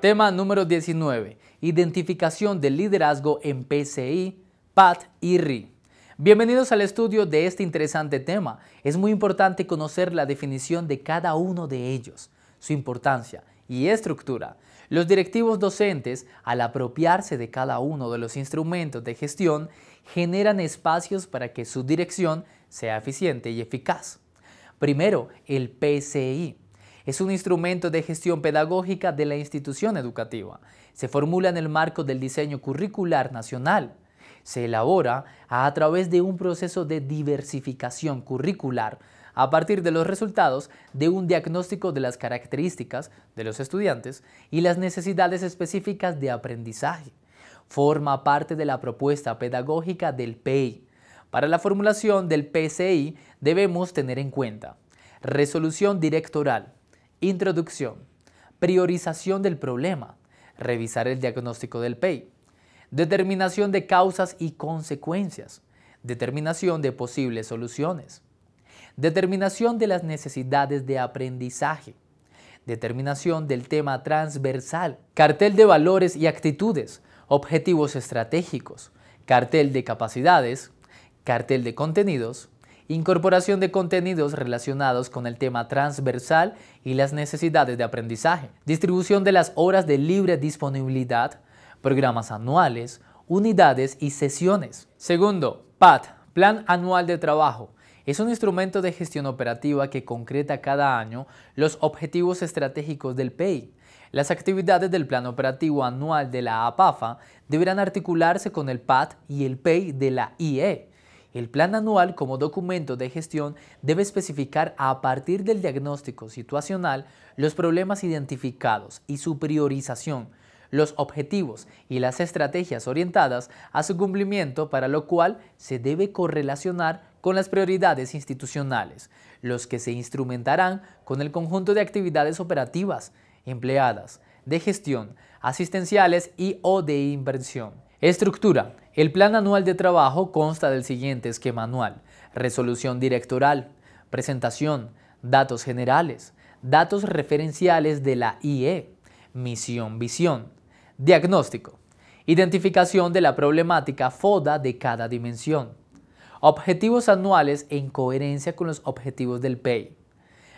Tema número 19. Identificación del liderazgo en PCI, PAT y RI. Bienvenidos al estudio de este interesante tema. Es muy importante conocer la definición de cada uno de ellos, su importancia y estructura. Los directivos docentes, al apropiarse de cada uno de los instrumentos de gestión, generan espacios para que su dirección sea eficiente y eficaz. Primero, el PCI, es un instrumento de gestión pedagógica de la institución educativa. Se formula en el marco del diseño curricular nacional. Se elabora a través de un proceso de diversificación curricular a partir de los resultados de un diagnóstico de las características de los estudiantes y las necesidades específicas de aprendizaje. Forma parte de la propuesta pedagógica del PEI. Para la formulación del PCI debemos tener en cuenta resolución directoral, Introducción. Priorización del problema. Revisar el diagnóstico del PEI. Determinación de causas y consecuencias. Determinación de posibles soluciones. Determinación de las necesidades de aprendizaje. Determinación del tema transversal. Cartel de valores y actitudes. Objetivos estratégicos. Cartel de capacidades. Cartel de contenidos incorporación de contenidos relacionados con el tema transversal y las necesidades de aprendizaje, distribución de las horas de libre disponibilidad, programas anuales, unidades y sesiones. Segundo, PAT, Plan Anual de Trabajo. Es un instrumento de gestión operativa que concreta cada año los objetivos estratégicos del PEI. Las actividades del Plan Operativo Anual de la APAFA deberán articularse con el PAT y el PEI de la IE. El plan anual como documento de gestión debe especificar a partir del diagnóstico situacional los problemas identificados y su priorización, los objetivos y las estrategias orientadas a su cumplimiento, para lo cual se debe correlacionar con las prioridades institucionales, los que se instrumentarán con el conjunto de actividades operativas, empleadas, de gestión, asistenciales y o de inversión Estructura. El plan anual de trabajo consta del siguiente esquema anual. Resolución directoral, presentación, datos generales, datos referenciales de la IE, misión-visión, diagnóstico, identificación de la problemática FODA de cada dimensión, objetivos anuales en coherencia con los objetivos del PEI,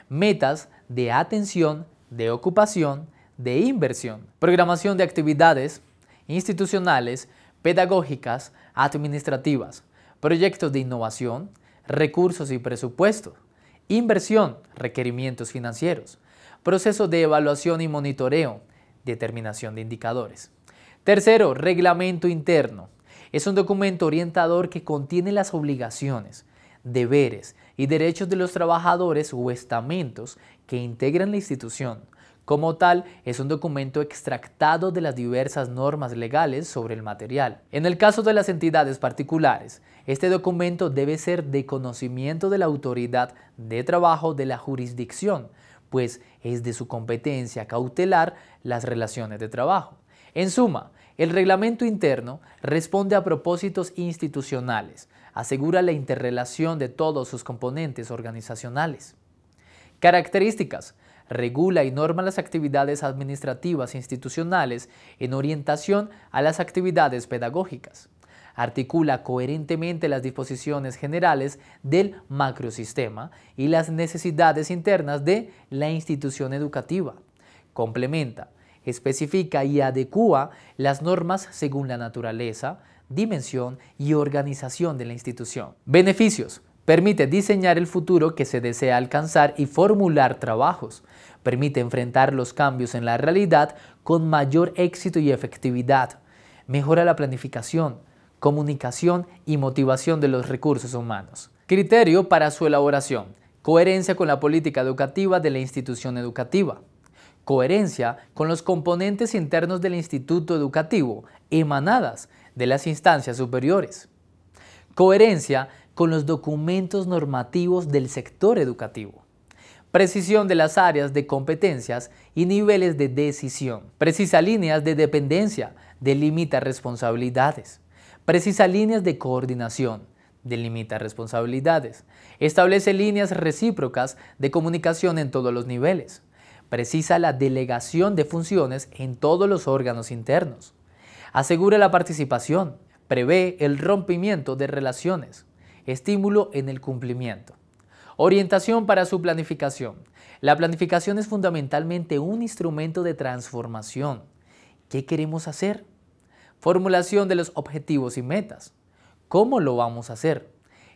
metas de atención, de ocupación, de inversión, programación de actividades, institucionales, pedagógicas, administrativas, proyectos de innovación, recursos y presupuestos, inversión, requerimientos financieros, procesos de evaluación y monitoreo, determinación de indicadores. Tercero, reglamento interno. Es un documento orientador que contiene las obligaciones, deberes y derechos de los trabajadores o estamentos que integran la institución como tal, es un documento extractado de las diversas normas legales sobre el material. En el caso de las entidades particulares, este documento debe ser de conocimiento de la autoridad de trabajo de la jurisdicción, pues es de su competencia cautelar las relaciones de trabajo. En suma, el reglamento interno responde a propósitos institucionales, asegura la interrelación de todos sus componentes organizacionales. Características regula y norma las actividades administrativas e institucionales en orientación a las actividades pedagógicas. Articula coherentemente las disposiciones generales del macrosistema y las necesidades internas de la institución educativa. Complementa, especifica y adecua las normas según la naturaleza, dimensión y organización de la institución. Beneficios. Permite diseñar el futuro que se desea alcanzar y formular trabajos. Permite enfrentar los cambios en la realidad con mayor éxito y efectividad. Mejora la planificación, comunicación y motivación de los recursos humanos. Criterio para su elaboración. Coherencia con la política educativa de la institución educativa. Coherencia con los componentes internos del instituto educativo, emanadas de las instancias superiores. Coherencia con los documentos normativos del sector educativo. Precisión de las áreas de competencias y niveles de decisión. Precisa líneas de dependencia, delimita responsabilidades. Precisa líneas de coordinación, delimita responsabilidades. Establece líneas recíprocas de comunicación en todos los niveles. Precisa la delegación de funciones en todos los órganos internos. Asegura la participación. Prevé el rompimiento de relaciones estímulo en el cumplimiento. Orientación para su planificación. La planificación es fundamentalmente un instrumento de transformación. ¿Qué queremos hacer? Formulación de los objetivos y metas. ¿Cómo lo vamos a hacer?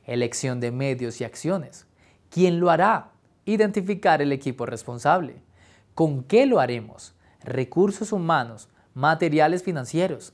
Elección de medios y acciones. ¿Quién lo hará? Identificar el equipo responsable. ¿Con qué lo haremos? Recursos humanos, materiales financieros.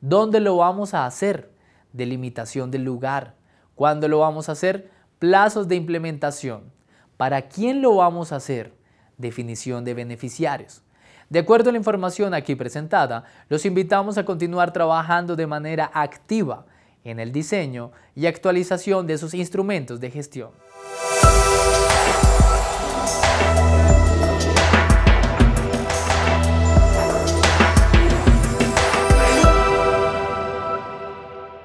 ¿Dónde lo vamos a hacer? Delimitación del lugar, ¿Cuándo lo vamos a hacer? Plazos de implementación. ¿Para quién lo vamos a hacer? Definición de beneficiarios. De acuerdo a la información aquí presentada, los invitamos a continuar trabajando de manera activa en el diseño y actualización de sus instrumentos de gestión.